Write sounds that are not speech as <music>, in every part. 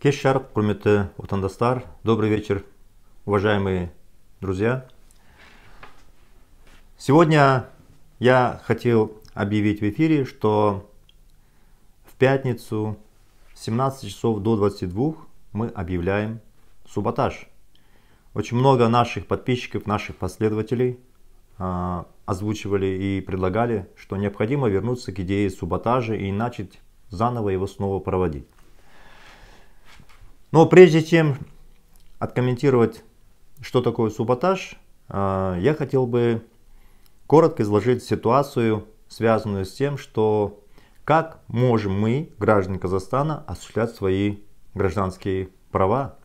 Кеш Шарп, құрметті отандастар, добрый вечер, уважаемые друзья. Сегодня я хотел объявить в эфире, что в пятницу 17 часов до 22 мы объявляем субботаж. Очень много наших подписчиков, наших последователей а, озвучивали и предлагали, что необходимо вернуться к идее субботажа и начать заново его снова проводить. Но прежде чем откомментировать, что такое саботаж, а, я хотел бы коротко изложить ситуацию, связанную с тем, что как можем мы, граждане Казахстана, осуществлять свои гражданские права.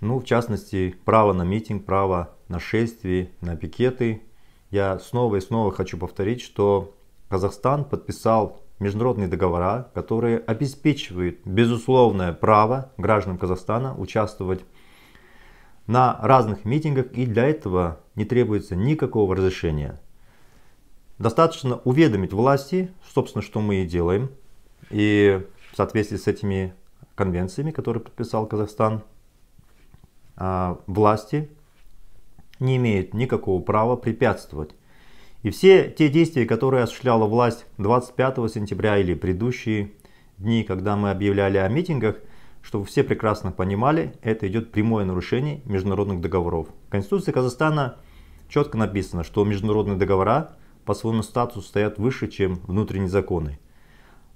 Ну, в частности, право на митинг, право на шествие, на пикеты. Я снова и снова хочу повторить, что Казахстан подписал международные договора, которые обеспечивают безусловное право гражданам Казахстана участвовать на разных митингах и для этого не требуется никакого разрешения. Достаточно уведомить власти, собственно, что мы и делаем, и в соответствии с этими конвенциями, которые подписал Казахстан, а, власти не имеют никакого права препятствовать и все те действия, которые осуществляла власть 25 сентября или предыдущие дни, когда мы объявляли о митингах, чтобы все прекрасно понимали, это идет прямое нарушение международных договоров. В Конституции Казахстана четко написано, что международные договора по своему статусу стоят выше, чем внутренние законы.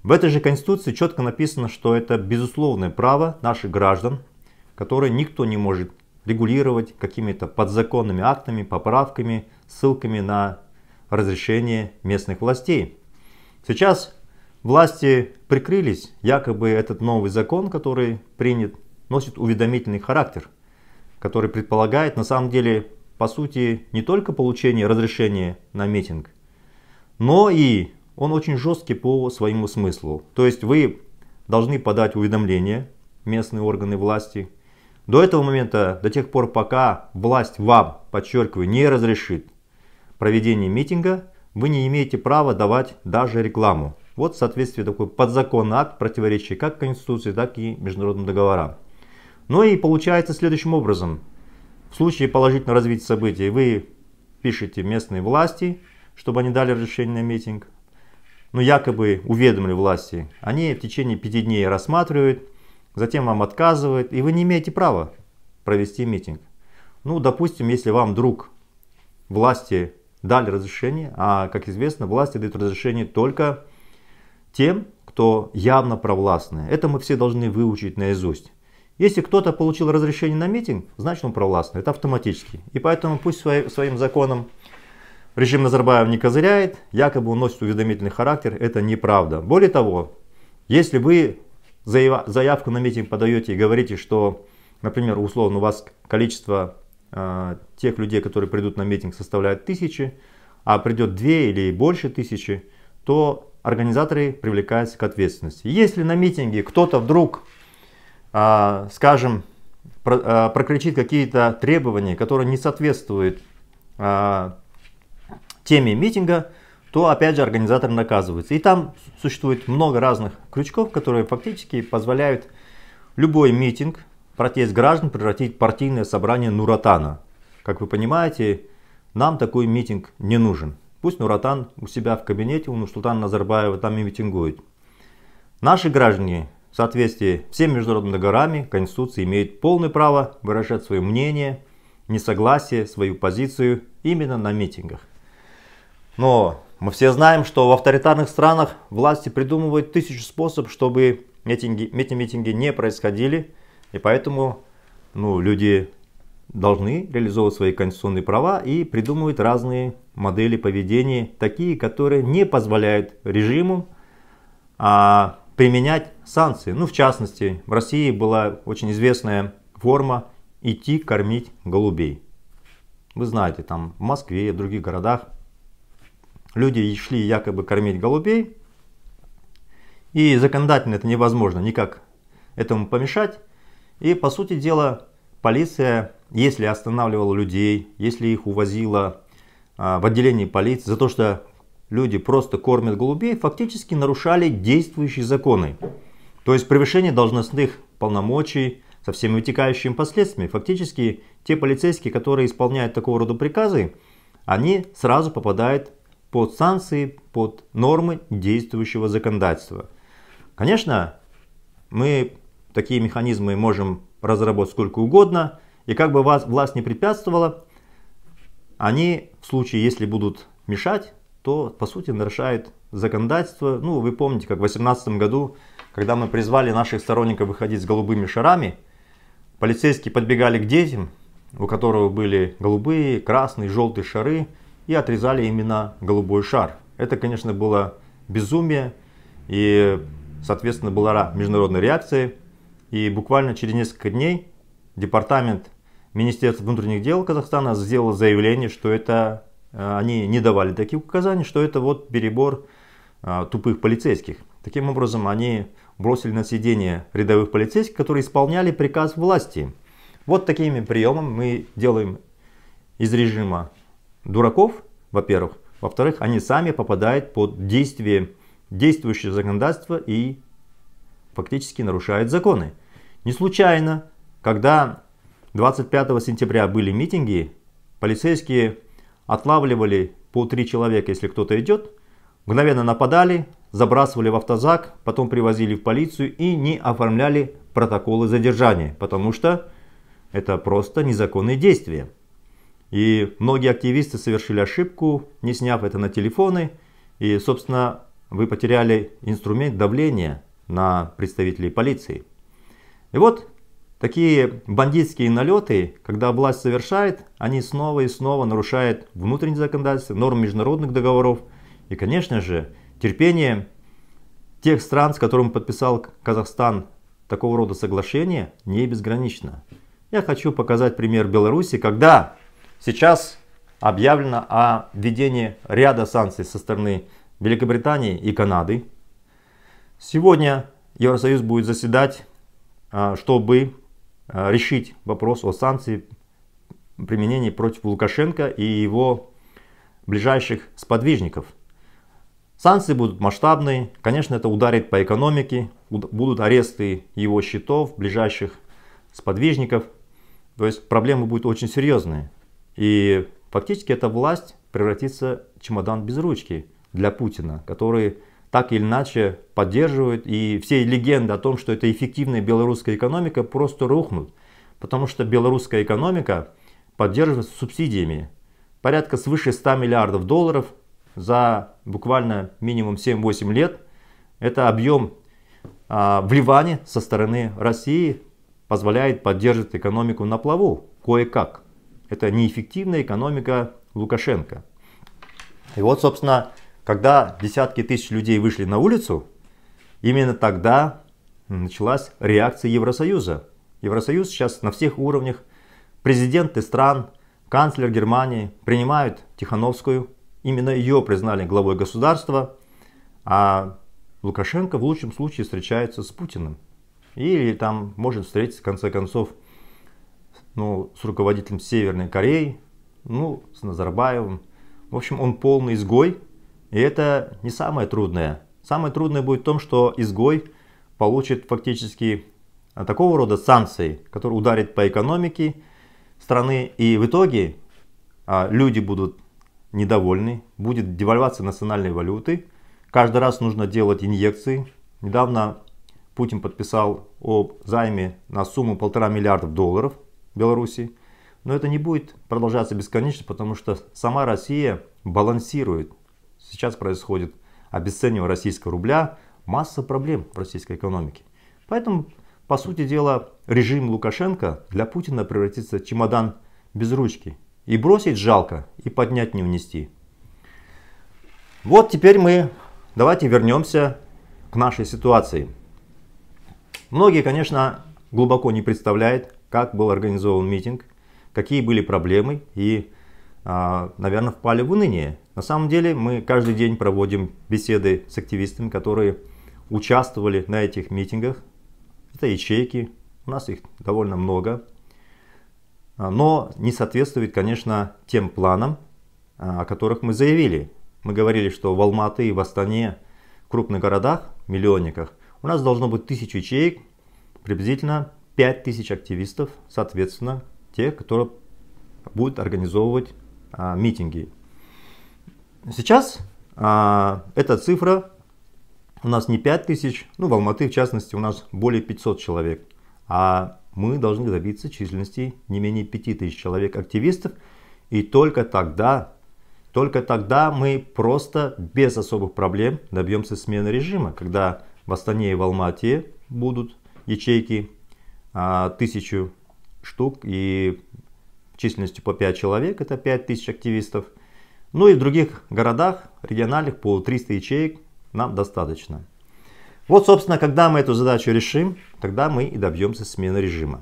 В этой же Конституции четко написано, что это безусловное право наших граждан, которое никто не может регулировать какими-то подзаконными актами, поправками, ссылками на разрешения местных властей. Сейчас власти прикрылись, якобы этот новый закон, который принят, носит уведомительный характер, который предполагает на самом деле по сути не только получение разрешения на митинг, но и он очень жесткий по своему смыслу. То есть вы должны подать уведомление местные органы власти. До этого момента, до тех пор, пока власть вам, подчеркиваю, не разрешит проведении митинга вы не имеете права давать даже рекламу. Вот в соответствии такой подзаконный акт, противоречий как Конституции, так и международным договорам. Ну и получается следующим образом. В случае положительного развития событий вы пишете местные власти, чтобы они дали разрешение на митинг. ну, якобы уведомили власти. Они в течение пяти дней рассматривают, затем вам отказывают, и вы не имеете права провести митинг. Ну, допустим, если вам вдруг власти дали разрешение, а, как известно, власти дают разрешение только тем, кто явно провластны. Это мы все должны выучить наизусть. Если кто-то получил разрешение на митинг, значит он провластный, это автоматически. И поэтому пусть свои, своим законом режим Назарбаев не козыряет, якобы он носит уведомительный характер, это неправда. Более того, если вы заявку на митинг подаете и говорите, что, например, условно у вас количество а, тех людей, которые придут на митинг, составляет тысячи, а придет две или больше тысячи, то организаторы привлекаются к ответственности. Если на митинге кто-то вдруг, а, скажем, а, прокричит какие-то требования, которые не соответствуют теме митинга, то опять же организатор наказывается. И там существует много разных крючков, которые фактически позволяют любой митинг протест граждан превратить партийное собрание Нуратана. Как вы понимаете, нам такой митинг не нужен. Пусть Нуратан у себя в кабинете у Нурсултана Назарбаева там и митингует. Наши граждане в соответствии с всеми международными договорами Конституции имеют полное право выражать свое мнение, несогласие, свою позицию именно на митингах. Но мы все знаем, что в авторитарных странах власти придумывают тысячу способов, чтобы митинги, эти митинги не происходили – и поэтому ну, люди должны реализовывать свои конституционные права и придумывать разные модели поведения, такие, которые не позволяют режиму а, применять санкции. Ну, в частности, в России была очень известная форма идти кормить голубей. Вы знаете, там в Москве и в других городах люди шли якобы кормить голубей, и законодательно это невозможно никак этому помешать. И, по сути дела, полиция, если останавливала людей, если их увозила а, в отделение полиции за то, что люди просто кормят голубей, фактически нарушали действующие законы. То есть превышение должностных полномочий со всеми вытекающими последствиями. Фактически те полицейские, которые исполняют такого рода приказы, они сразу попадают под санкции, под нормы действующего законодательства. Конечно, мы такие механизмы можем разработать сколько угодно. И как бы вас, власть не препятствовала, они в случае, если будут мешать, то по сути нарушает законодательство. Ну, вы помните, как в 2018 году, когда мы призвали наших сторонников выходить с голубыми шарами, полицейские подбегали к детям, у которых были голубые, красные, желтые шары, и отрезали именно голубой шар. Это, конечно, было безумие, и, соответственно, была международная реакция. И буквально через несколько дней департамент Министерства внутренних дел Казахстана сделал заявление, что это э, они не давали таких указаний, что это вот перебор а, тупых полицейских. Таким образом, они бросили на сиденье рядовых полицейских, которые исполняли приказ власти. Вот такими приемами мы делаем из режима дураков, во-первых. Во-вторых, они сами попадают под действие действующего законодательства и фактически нарушает законы. Не случайно, когда 25 сентября были митинги, полицейские отлавливали по три человека, если кто-то идет, мгновенно нападали, забрасывали в автозак, потом привозили в полицию и не оформляли протоколы задержания, потому что это просто незаконные действия. И многие активисты совершили ошибку, не сняв это на телефоны, и, собственно, вы потеряли инструмент давления на представителей полиции. И вот такие бандитские налеты, когда власть совершает, они снова и снова нарушают внутреннее законодательство, нормы международных договоров и, конечно же, терпение тех стран, с которыми подписал Казахстан такого рода соглашение, не безгранично. Я хочу показать пример Беларуси, когда сейчас объявлено о введении ряда санкций со стороны Великобритании и Канады. Сегодня Евросоюз будет заседать, а, чтобы а, решить вопрос о санкции применении против Лукашенко и его ближайших сподвижников. Санкции будут масштабные, конечно, это ударит по экономике, будут аресты его счетов, ближайших сподвижников. То есть проблемы будут очень серьезные. И фактически эта власть превратится в чемодан без ручки для Путина, который так или иначе поддерживают. И все легенды о том, что это эффективная белорусская экономика, просто рухнут. Потому что белорусская экономика поддерживается субсидиями. Порядка свыше 100 миллиардов долларов за буквально минимум 7-8 лет. Это объем а, вливания со стороны России позволяет поддерживать экономику на плаву кое-как. Это неэффективная экономика Лукашенко. И вот, собственно, когда десятки тысяч людей вышли на улицу, именно тогда началась реакция Евросоюза. Евросоюз сейчас на всех уровнях, президенты стран, канцлер Германии принимают Тихановскую. Именно ее признали главой государства, а Лукашенко в лучшем случае встречается с Путиным. Или там может встретиться, в конце концов, ну, с руководителем Северной Кореи, ну, с Назарбаевым. В общем, он полный изгой, и это не самое трудное. Самое трудное будет в том, что изгой получит фактически а, такого рода санкции, которые ударят по экономике страны. И в итоге а, люди будут недовольны, будет девальвация национальной валюты. Каждый раз нужно делать инъекции. Недавно Путин подписал об займе на сумму полтора миллиардов долларов Беларуси. Но это не будет продолжаться бесконечно, потому что сама Россия балансирует сейчас происходит обесценивание российского рубля, масса проблем в российской экономике. Поэтому, по сути дела, режим Лукашенко для Путина превратится в чемодан без ручки. И бросить жалко, и поднять не унести. Вот теперь мы давайте вернемся к нашей ситуации. Многие, конечно, глубоко не представляют, как был организован митинг, какие были проблемы и а, наверное, впали в уныние. На самом деле мы каждый день проводим беседы с активистами, которые участвовали на этих митингах. Это ячейки, у нас их довольно много. А, но не соответствует, конечно, тем планам, а, о которых мы заявили. Мы говорили, что в Алматы и в Астане, в крупных городах, миллионниках, у нас должно быть тысячу ячеек, приблизительно 5000 активистов, соответственно, те, которые будут организовывать а, митинги. Сейчас а, эта цифра у нас не 5 тысяч, ну в Алматы в частности у нас более 500 человек, а мы должны добиться численности не менее 5 тысяч человек активистов, и только тогда, только тогда мы просто без особых проблем добьемся смены режима, когда в Астане и в Алмате будут ячейки а, тысячу штук и численностью по 5 человек, это 5000 активистов. Ну и в других городах региональных по 300 ячеек нам достаточно. Вот, собственно, когда мы эту задачу решим, тогда мы и добьемся смены режима.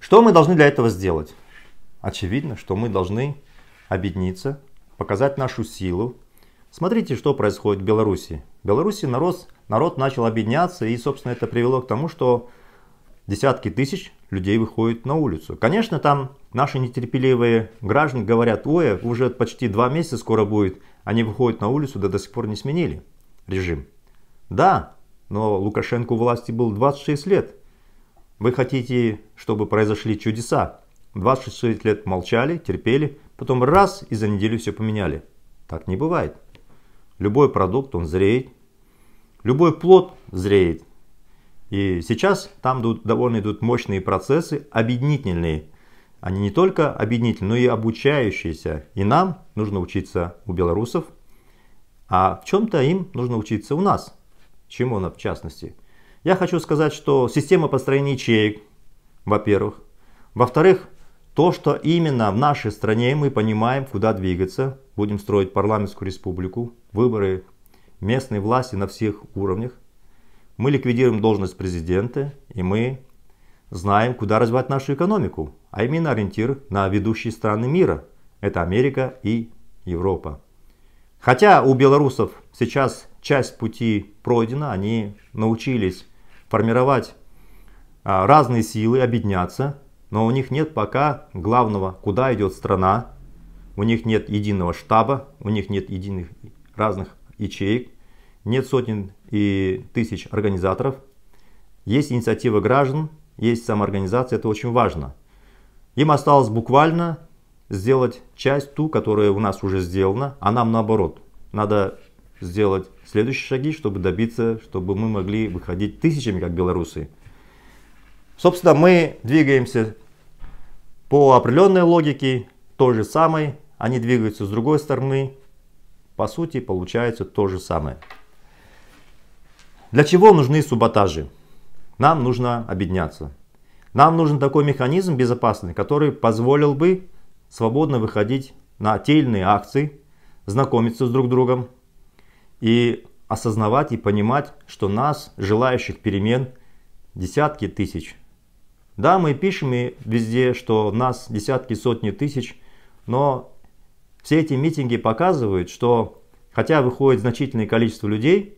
Что мы должны для этого сделать? Очевидно, что мы должны объединиться, показать нашу силу. Смотрите, что происходит в Беларуси. В Беларуси народ, народ начал объединяться, и, собственно, это привело к тому, что десятки тысяч людей выходит на улицу. Конечно, там наши нетерпеливые граждане говорят, ой, уже почти два месяца скоро будет, они выходят на улицу, да до сих пор не сменили режим. Да, но Лукашенко у власти был 26 лет. Вы хотите, чтобы произошли чудеса. 26 лет молчали, терпели, потом раз и за неделю все поменяли. Так не бывает. Любой продукт, он зреет. Любой плод зреет. И сейчас там идут, довольно идут мощные процессы, объединительные. Они не только объединительные, но и обучающиеся. И нам нужно учиться у белорусов, а в чем-то им нужно учиться у нас. Чему она в частности? Я хочу сказать, что система построения ячеек, во-первых. Во-вторых, то, что именно в нашей стране мы понимаем, куда двигаться. Будем строить парламентскую республику, выборы местной власти на всех уровнях. Мы ликвидируем должность президента, и мы знаем, куда развивать нашу экономику, а именно ориентир на ведущие страны мира. Это Америка и Европа. Хотя у белорусов сейчас часть пути пройдена, они научились формировать а, разные силы, объединяться, но у них нет пока главного, куда идет страна, у них нет единого штаба, у них нет единых разных ячеек, нет сотен и тысяч организаторов, есть инициатива граждан, есть самоорганизация, это очень важно. Им осталось буквально сделать часть ту, которая у нас уже сделана, а нам наоборот. Надо сделать следующие шаги, чтобы добиться, чтобы мы могли выходить тысячами, как белорусы. Собственно, мы двигаемся по определенной логике, той же самой, они двигаются с другой стороны, по сути получается то же самое. Для чего нужны субботажи? Нам нужно объединяться. Нам нужен такой механизм безопасный, который позволил бы свободно выходить на отдельные акции, знакомиться с друг другом и осознавать и понимать, что нас, желающих перемен, десятки тысяч. Да, мы пишем и везде, что нас десятки, сотни тысяч, но все эти митинги показывают, что хотя выходит значительное количество людей,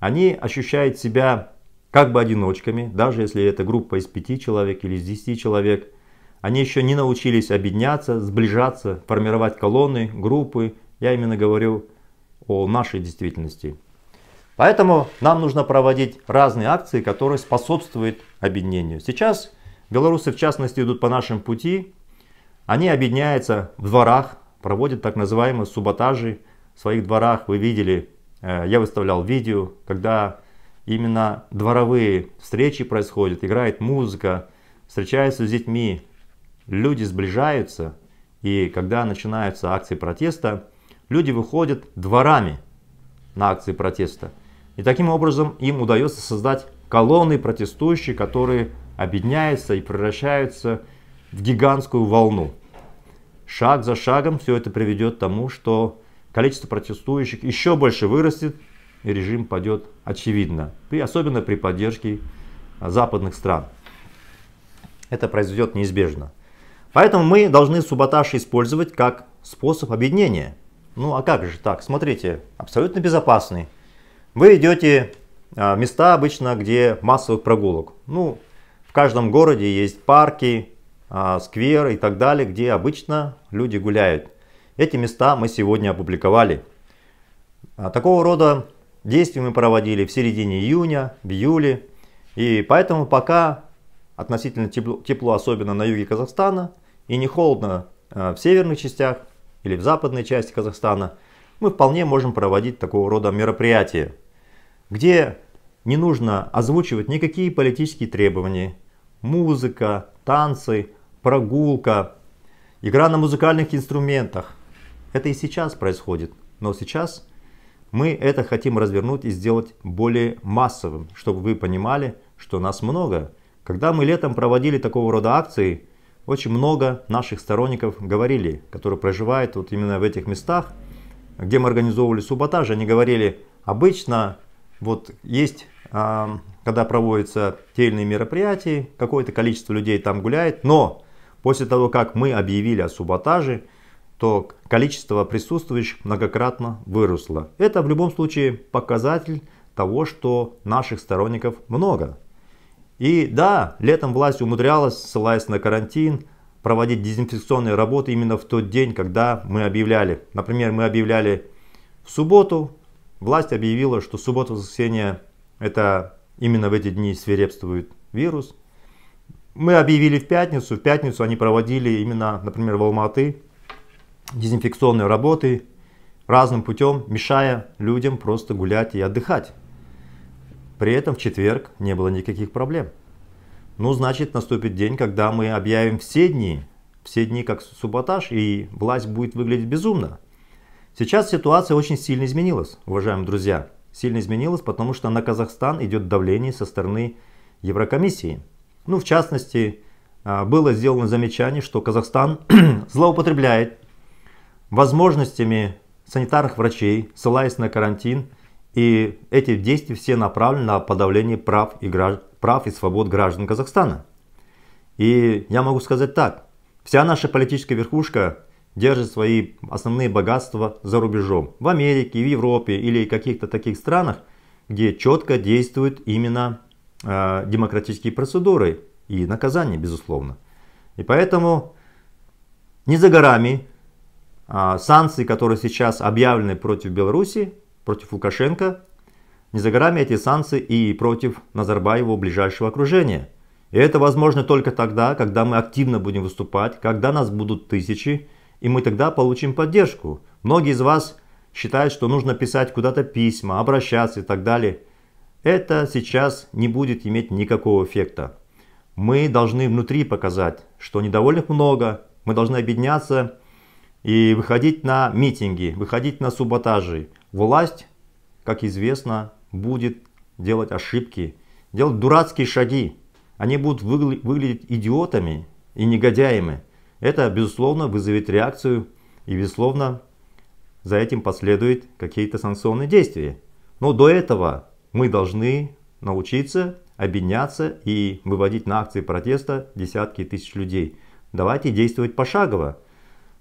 они ощущают себя как бы одиночками, даже если это группа из пяти человек или из десяти человек. Они еще не научились объединяться, сближаться, формировать колонны, группы. Я именно говорю о нашей действительности. Поэтому нам нужно проводить разные акции, которые способствуют объединению. Сейчас белорусы в частности идут по нашим пути. Они объединяются в дворах, проводят так называемые субботажи в своих дворах. Вы видели Э, я выставлял видео, когда именно дворовые встречи происходят, играет музыка, встречаются с детьми, люди сближаются, и когда начинаются акции протеста, люди выходят дворами на акции протеста. И таким образом им удается создать колонны протестующих, которые объединяются и превращаются в гигантскую волну. Шаг за шагом все это приведет к тому, что количество протестующих еще больше вырастет, и режим падет очевидно, и особенно при поддержке западных стран. Это произойдет неизбежно. Поэтому мы должны субботаж использовать как способ объединения. Ну а как же так? Смотрите, абсолютно безопасный. Вы идете в а, места обычно, где массовых прогулок. Ну, в каждом городе есть парки, а, скверы и так далее, где обычно люди гуляют. Эти места мы сегодня опубликовали. А, такого рода действия мы проводили в середине июня, в июле. И поэтому пока относительно тепло, тепло особенно на юге Казахстана, и не холодно а, в северных частях или в западной части Казахстана, мы вполне можем проводить такого рода мероприятия, где не нужно озвучивать никакие политические требования. Музыка, танцы, прогулка, игра на музыкальных инструментах, это и сейчас происходит, но сейчас мы это хотим развернуть и сделать более массовым, чтобы вы понимали, что нас много. Когда мы летом проводили такого рода акции, очень много наших сторонников говорили, которые проживают вот именно в этих местах, где мы организовывали субботаж, они говорили, обычно вот есть, а, когда проводятся те или иные мероприятия, какое-то количество людей там гуляет, но после того, как мы объявили о субботаже, то количество присутствующих многократно выросло. Это в любом случае показатель того, что наших сторонников много. И да, летом власть умудрялась, ссылаясь на карантин, проводить дезинфекционные работы именно в тот день, когда мы объявляли. Например, мы объявляли в субботу. Власть объявила, что суббота, воскресенье, это именно в эти дни свирепствует вирус. Мы объявили в пятницу. В пятницу они проводили именно, например, в Алматы дезинфекционной работой, разным путем, мешая людям просто гулять и отдыхать. При этом в четверг не было никаких проблем. Ну, значит, наступит день, когда мы объявим все дни, все дни как субботаж, и власть будет выглядеть безумно. Сейчас ситуация очень сильно изменилась, уважаемые друзья. Сильно изменилась, потому что на Казахстан идет давление со стороны Еврокомиссии. Ну, в частности, а, было сделано замечание, что Казахстан <clears throat> злоупотребляет возможностями санитарных врачей, ссылаясь на карантин. И эти действия все направлены на подавление прав и, гражд... прав и свобод граждан Казахстана. И я могу сказать так. Вся наша политическая верхушка держит свои основные богатства за рубежом. В Америке, в Европе или каких-то таких странах, где четко действуют именно э, демократические процедуры и наказания, безусловно. И поэтому не за горами а, санкции, которые сейчас объявлены против Беларуси, против Лукашенко, не за горами эти санкции и против Назарбаева ближайшего окружения. И это возможно только тогда, когда мы активно будем выступать, когда нас будут тысячи, и мы тогда получим поддержку. Многие из вас считают, что нужно писать куда-то письма, обращаться и так далее. Это сейчас не будет иметь никакого эффекта. Мы должны внутри показать, что недовольных много, мы должны объединяться и выходить на митинги, выходить на субботажи. Власть, как известно, будет делать ошибки, делать дурацкие шаги. Они будут выглядеть идиотами и негодяями. Это, безусловно, вызовет реакцию и, безусловно, за этим последуют какие-то санкционные действия. Но до этого мы должны научиться объединяться и выводить на акции протеста десятки тысяч людей. Давайте действовать пошагово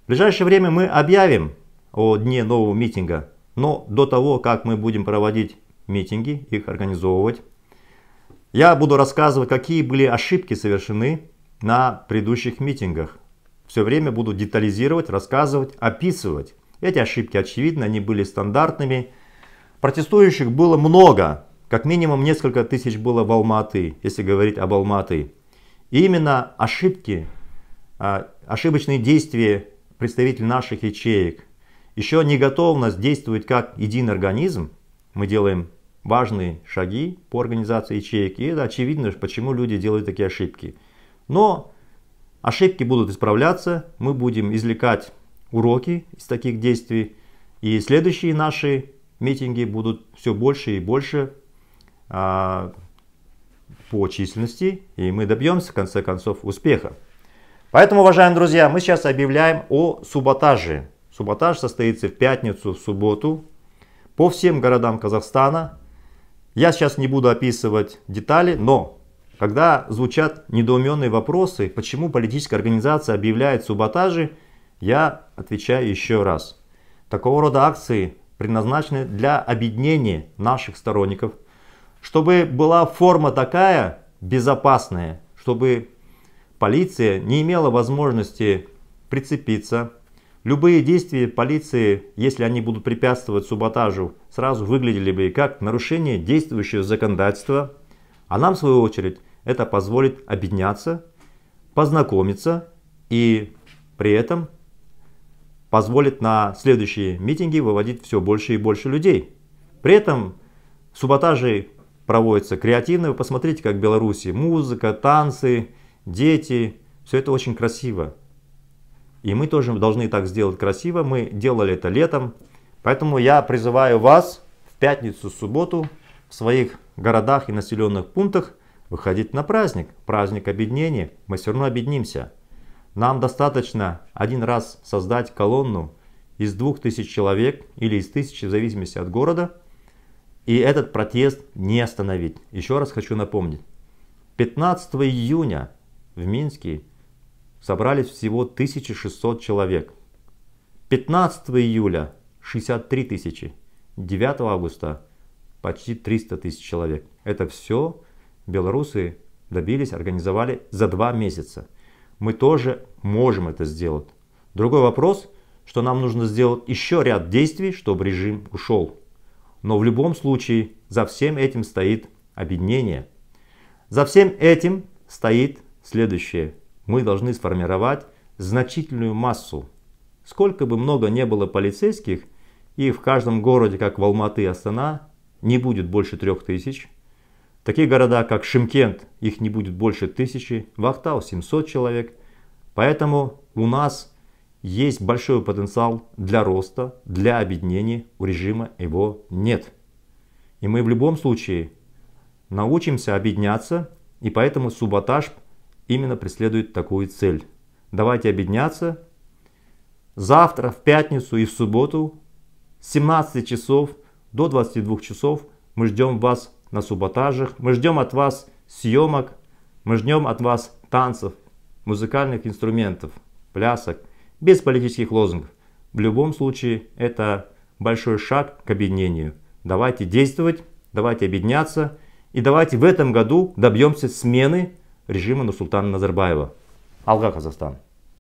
ближайшее время мы объявим о дне нового митинга, но до того, как мы будем проводить митинги, их организовывать, я буду рассказывать, какие были ошибки совершены на предыдущих митингах. Все время буду детализировать, рассказывать, описывать. Эти ошибки, очевидно, они были стандартными. Протестующих было много, как минимум несколько тысяч было в Алматы, если говорить об Алматы. И именно ошибки, а, ошибочные действия представитель наших ячеек, еще не готовность действовать как единый организм, мы делаем важные шаги по организации ячеек, и это очевидно, почему люди делают такие ошибки. Но ошибки будут исправляться, мы будем извлекать уроки из таких действий, и следующие наши митинги будут все больше и больше а, по численности, и мы добьемся в конце концов успеха. Поэтому, уважаемые друзья, мы сейчас объявляем о субботаже. Субботаж состоится в пятницу, в субботу по всем городам Казахстана. Я сейчас не буду описывать детали, но когда звучат недоуменные вопросы, почему политическая организация объявляет субботажи, я отвечаю еще раз. Такого рода акции предназначены для объединения наших сторонников, чтобы была форма такая безопасная, чтобы Полиция не имела возможности прицепиться. Любые действия полиции, если они будут препятствовать субботажу, сразу выглядели бы как нарушение действующего законодательства. А нам, в свою очередь, это позволит объединяться, познакомиться и при этом позволит на следующие митинги выводить все больше и больше людей. При этом субботажи проводятся креативно. Вы посмотрите, как в Беларуси музыка, танцы, дети. Все это очень красиво. И мы тоже должны так сделать красиво. Мы делали это летом. Поэтому я призываю вас в пятницу, в субботу в своих городах и населенных пунктах выходить на праздник. Праздник объединения. Мы все равно объединимся. Нам достаточно один раз создать колонну из двух тысяч человек или из тысячи, в зависимости от города. И этот протест не остановить. Еще раз хочу напомнить. 15 июня в Минске собрались всего 1600 человек. 15 июля 63 тысячи, 9 августа почти 300 тысяч человек. Это все белорусы добились, организовали за два месяца. Мы тоже можем это сделать. Другой вопрос, что нам нужно сделать еще ряд действий, чтобы режим ушел. Но в любом случае за всем этим стоит объединение. За всем этим стоит Следующее. Мы должны сформировать значительную массу. Сколько бы много не было полицейских, и в каждом городе, как в Алматы и Астана, не будет больше трех тысяч. Такие города, как Шимкент, их не будет больше тысячи, Вахтау 700 человек. Поэтому у нас есть большой потенциал для роста, для объединения, у режима его нет. И мы в любом случае научимся объединяться, и поэтому субботаж – именно преследует такую цель. Давайте объединяться. Завтра, в пятницу и в субботу с 17 часов до 22 часов мы ждем вас на субботажах, мы ждем от вас съемок, мы ждем от вас танцев, музыкальных инструментов, плясок, без политических лозунгов. В любом случае это большой шаг к объединению. Давайте действовать, давайте объединяться и давайте в этом году добьемся смены режима Нурсултана Назарбаева. Алға Қазақстан!